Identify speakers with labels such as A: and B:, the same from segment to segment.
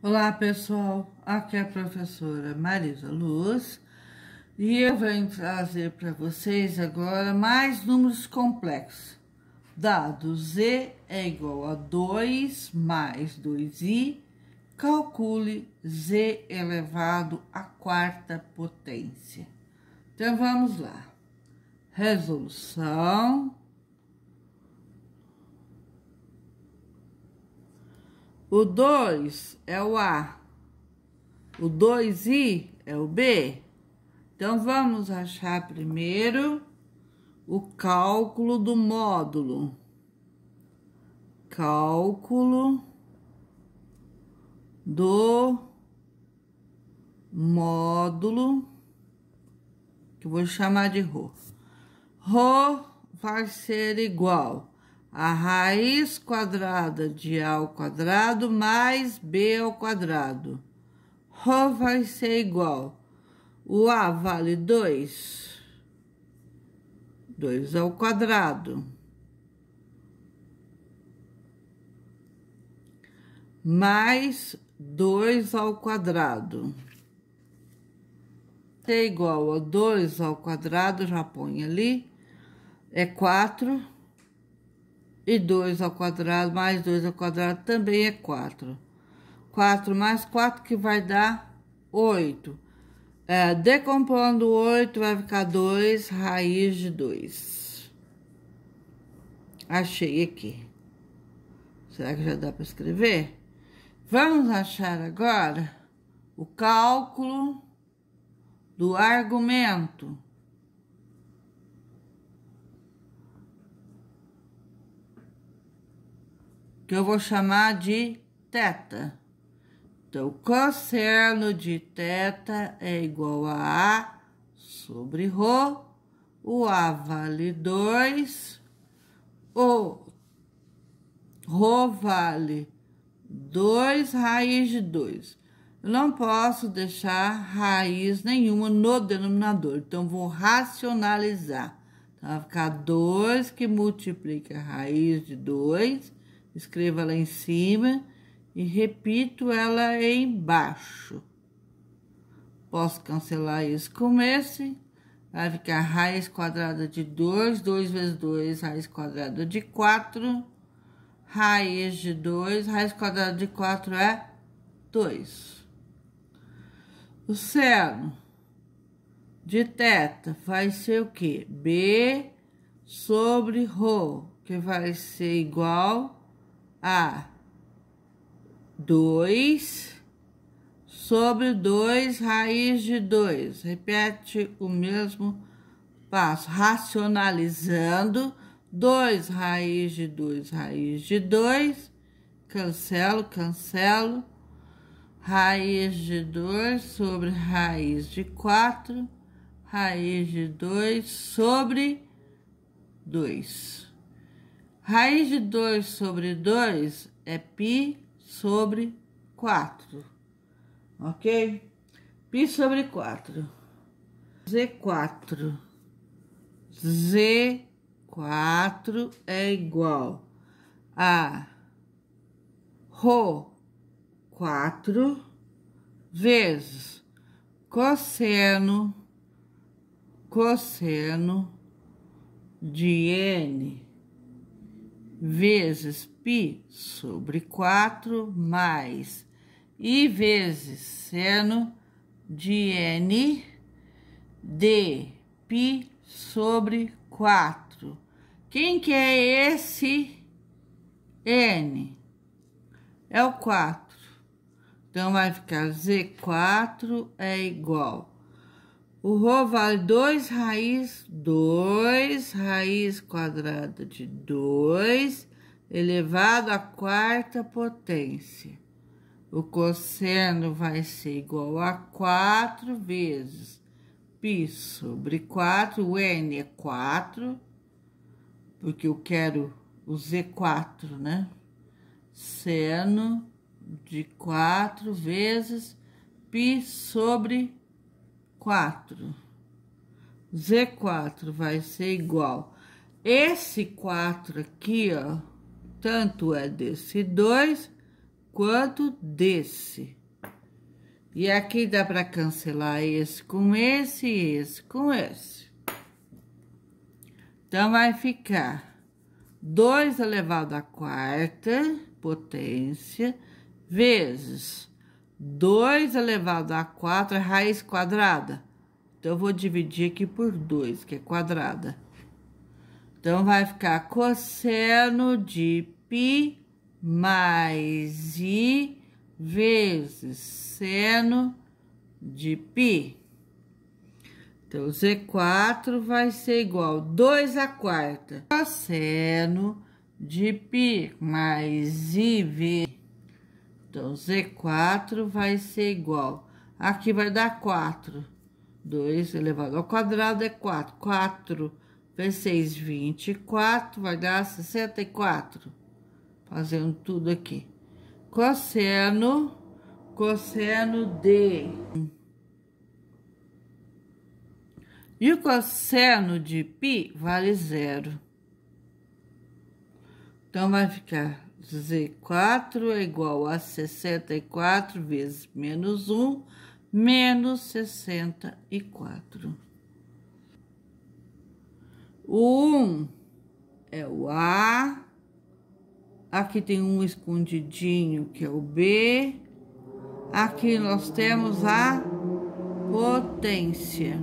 A: Olá pessoal, aqui é a professora Marisa Luz e eu venho trazer para vocês agora mais números complexos. Dado Z é igual a 2 mais 2i, calcule Z elevado à quarta potência. Então vamos lá. Resolução O 2 é o A. O 2i é o B. Então, vamos achar primeiro o cálculo do módulo. Cálculo do módulo, que eu vou chamar de Rho. Rho vai ser igual a raiz quadrada de A ao quadrado mais B ao quadrado. Rho vai ser igual. O A vale 2. 2 ao quadrado. Mais 2 ao quadrado. É igual a 2 ao quadrado, já põe ali. É 4 e 2 ao quadrado mais 2 ao quadrado também é 4. 4 mais 4 que vai dar 8. É, decompondo 8 vai ficar 2 raiz de 2. Achei aqui. Será que já dá para escrever? Vamos achar agora o cálculo do argumento. que eu vou chamar de teta. Então, cosseno de teta é igual a A sobre Rho, o A vale 2, o Rho vale 2 raiz de 2. Eu não posso deixar raiz nenhuma no denominador, então vou racionalizar. Então, vai ficar 2 que multiplica a raiz de 2 escreva lá em cima e repito ela embaixo. Posso cancelar isso com esse. Vai ficar raiz quadrada de 2, 2 vezes 2, raiz quadrada de 4, raiz de 2, raiz quadrada de 4 é 2. O seno de teta vai ser o quê? B sobre Rho, que vai ser igual a 2 sobre 2 raiz de 2. Repete o mesmo passo, racionalizando 2 raiz de 2 raiz de 2. Cancelo, cancelo. Raiz de 2 sobre raiz de 4, raiz de 2 sobre 2. Raiz de 2 sobre 2 é pi sobre 4, ok? Pi sobre 4. Z4. Z4 é igual a Rho 4 vezes cosseno, cosseno de N vezes π sobre 4 mais i vezes seno de n de π sobre 4. Quem que é esse n? É o 4. Então, vai ficar Z4 é igual o Rho vale 2 raiz, 2 raiz quadrada de 2 elevado à quarta potência. O cosseno vai ser igual a 4 vezes π sobre 4, o n é 4, porque eu quero o z4, né? Seno de 4 vezes π sobre 4 4. Z4 vai ser igual. Esse 4 aqui, ó, tanto é desse 2 quanto desse. E aqui dá para cancelar esse com esse e esse com esse. Então, vai ficar 2 elevado à quarta potência vezes 2 elevado a 4 é raiz quadrada. Então, eu vou dividir aqui por 2, que é quadrada. Então, vai ficar cosseno de π mais i vezes seno de π. Então, Z4 vai ser igual a 2 a quarta. Cosseno de π mais i vezes então, Z4 vai ser igual. Aqui vai dar 4. 2 elevado ao quadrado é 4. 4 vezes 6, 24, vai dar 64. Fazendo tudo aqui. Cosseno, cosseno de... E o cosseno de π vale zero. Então, vai ficar Z4 é igual a 64 vezes menos 1, menos 64. O 1 é o A, aqui tem um escondidinho que é o B, aqui nós temos a potência.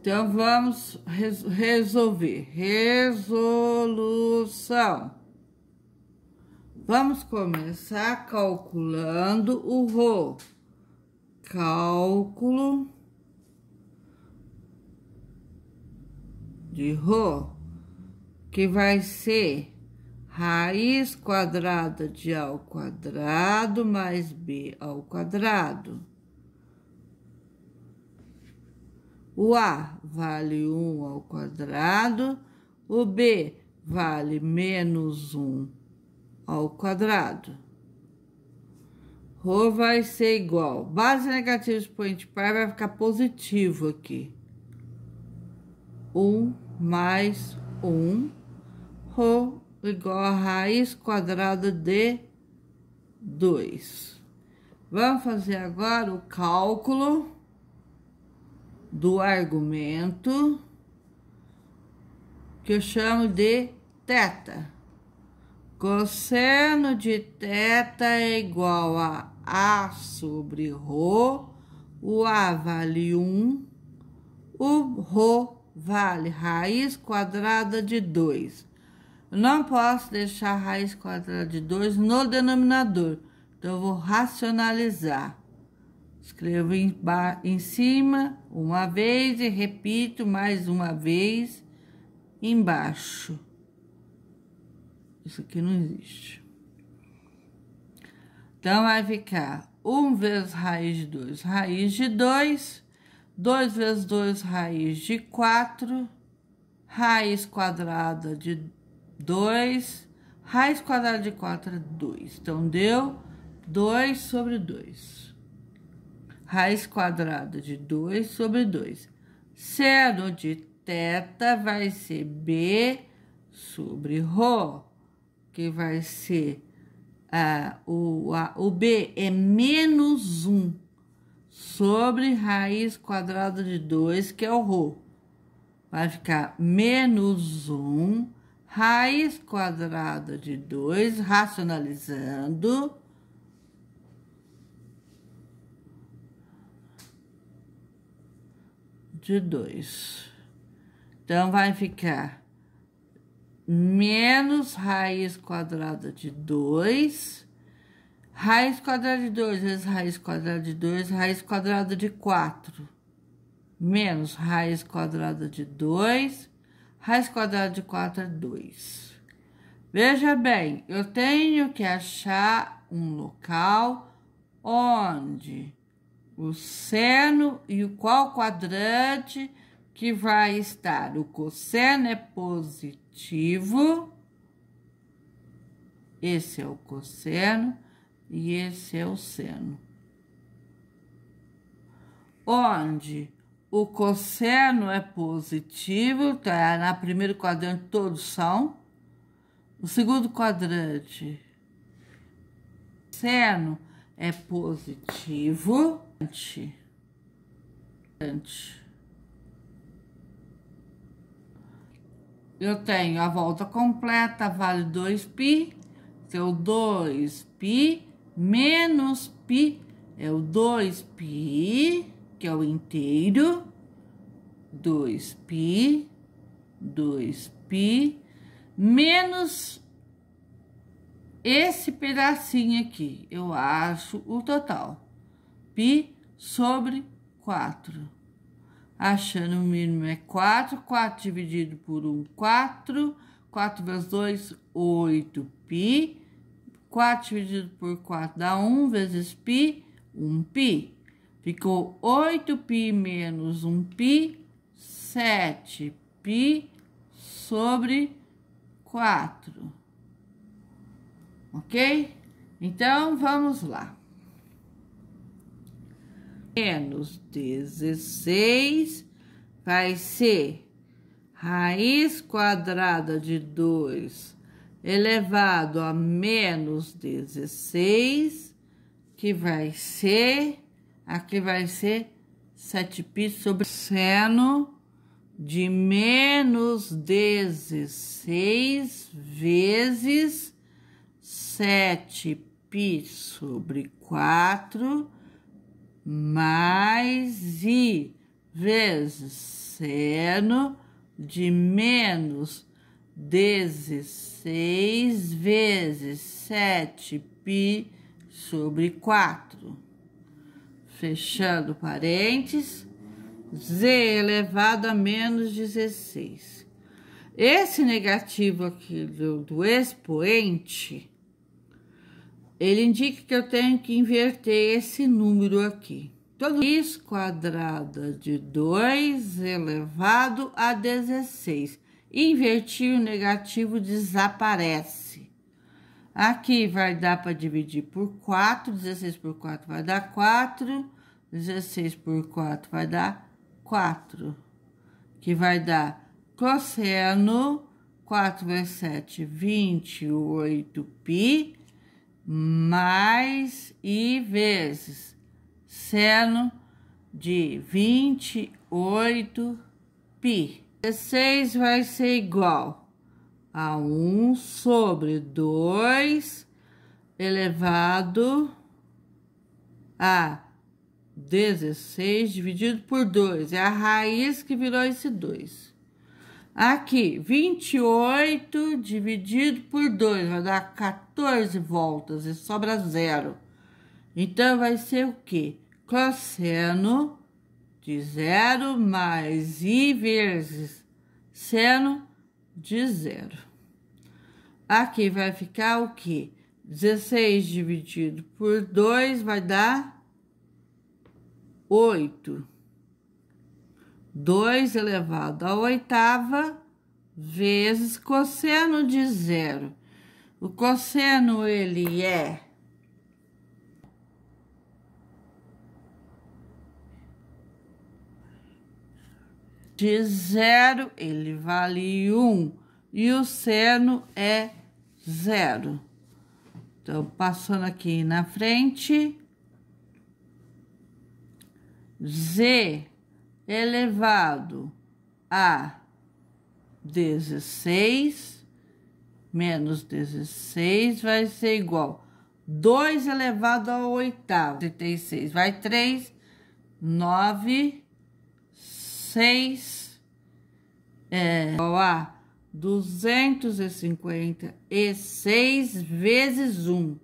A: Então, vamos res resolver. Resolução. Vamos começar calculando o Rho. Cálculo de Rho, que vai ser raiz quadrada de A ao quadrado mais B ao quadrado O A vale 1 ao quadrado, o B vale menos 1 ao quadrado. Rho vai ser igual. Base negativa expoente par vai ficar positivo aqui. 1 mais 1. Rho igual a raiz quadrada de 2. Vamos fazer agora o cálculo do argumento que eu chamo de teta. Cosseno de teta é igual a A sobre Rho, o A vale 1, o Rho vale raiz quadrada de 2. não posso deixar raiz quadrada de 2 no denominador, então eu vou racionalizar. Escrevo em, em cima uma vez e repito mais uma vez embaixo. Isso aqui não existe. Então, vai ficar 1 vezes raiz de 2, raiz de 2. 2 vezes 2, raiz de 4. Raiz quadrada de 2. Raiz quadrada de 4 é 2. Então, deu 2 sobre 2 raiz quadrada de 2 sobre 2, sendo de teta vai ser B sobre ρ, que vai ser ah, o, a, o B é menos 1 sobre raiz quadrada de 2, que é o ρ. Vai ficar menos 1 raiz quadrada de 2, racionalizando, de 2. Então, vai ficar menos raiz quadrada de 2, raiz quadrada de 2 vezes raiz quadrada de 2, raiz quadrada de 4, menos raiz quadrada de 2, raiz quadrada de 4 é 2. Veja bem, eu tenho que achar um local onde o seno e o qual quadrante que vai estar. O cosseno é positivo, esse é o cosseno e esse é o seno. Onde o cosseno é positivo, tá? Na primeiro quadrante todos são. O segundo quadrante, seno é positivo. Anti. Anti. Eu tenho a volta completa, vale 2π. Seu 2π menos π é o 2π, que é o inteiro. 2π, 2π, menos esse pedacinho aqui, eu acho o total. Pi sobre 4. Achando o mínimo é 4, 4 dividido por 1, 4, 4 vezes 2, 8 pi, 4 dividido por 4 dá 1, vezes pi, 1 pi. Ficou 8 pi menos 1 pi, 7 pi sobre 4 ok? Então, vamos lá. Menos 16 vai ser raiz quadrada de 2 elevado a menos 16, que vai ser, aqui vai ser 7 pi sobre seno de menos 16 vezes sete pi sobre quatro mais i vezes seno de menos dezesseis vezes sete pi sobre quatro Fechando parênteses, z elevado a menos dezesseis Esse negativo aqui do, do expoente ele indica que eu tenho que inverter esse número aqui. Todo isso quadrada de 2 elevado a 16. Invertir o negativo desaparece. Aqui vai dar para dividir por 4. 16 por 4 vai dar 4. 16 por 4 vai dar 4. Que vai dar cosseno 4 vezes 7, 28 pi mais e vezes, seno de 28 pi 16 vai ser igual a 1 sobre 2 elevado a 16 dividido por 2. É a raiz que virou esse 2. Aqui, 28 dividido por 2 vai dar 14 voltas e sobra zero. Então, vai ser o quê? Cosseno de zero mais i vezes seno de zero. Aqui vai ficar o quê? 16 dividido por 2 vai dar 8. 2 elevado à oitava vezes cosseno de zero. O cosseno, ele é... De zero, ele vale um, e o seno é zero. Então, passando aqui na frente, Z elevado a 16 menos 16 vai ser igual 2 elevado ao oitavo, 36, vai 3, 9, 6, é igual a 256 vezes 1.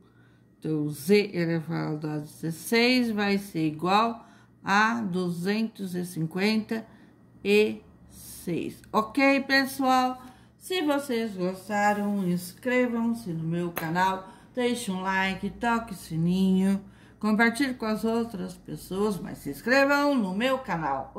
A: Então, z elevado a 16 vai ser igual a a 256. Ok, pessoal? Se vocês gostaram, inscrevam-se no meu canal, deixe um like, toque o sininho, compartilhe com as outras pessoas, mas se inscrevam no meu canal.